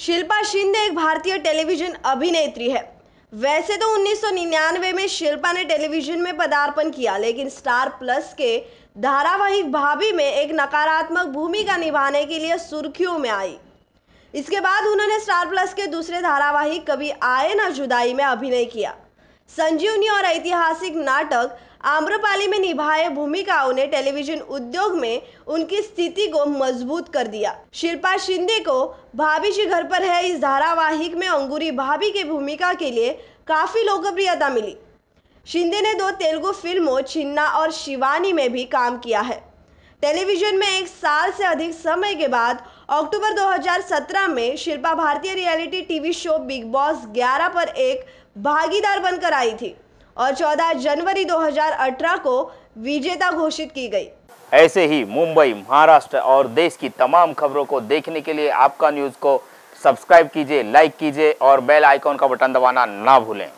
शिल्पा शिंदे एक भारतीय टेलीविजन अभिनेत्री है वैसे तो 1999 में शिल्पा ने टेलीविजन में पदार्पण किया लेकिन स्टार प्लस के धारावाहिक भाभी में एक नकारात्मक भूमिका निभाने के लिए सुर्खियों में आई इसके बाद उन्होंने स्टार प्लस के दूसरे धारावाहिक कभी आए ना जुदाई में अभिनय किया संजीवनी और ऐतिहासिक नाटक आम्रपाली में निभाए भूमिकाओं ने टेलीविजन उद्योग में उनकी स्थिति को मजबूत कर दिया शिल्पा शिंदे को भाभी जी घर पर है इस धारावाहिक में अंगूरी भाभी की भूमिका के लिए काफ़ी लोकप्रियता मिली शिंदे ने दो तेलुगु फिल्मों छिन्ना और शिवानी में भी काम किया है टेलीविजन में एक साल से अधिक समय के बाद अक्टूबर 2017 में शिल्पा भारतीय reality TV show Bigg Boss 11 पर एक भागीदार बनकर आई थी और 14 जनवरी 2018 को विजेता घोषित की गई ऐसे ही मुंबई महाराष्ट्र और देश की तमाम खबरों को देखने के लिए आपका न्यूज़ को सब्सक्राइब कीजिए लाइक कीजिए और बेल आइकॉन का बटन दबाना ना भूलें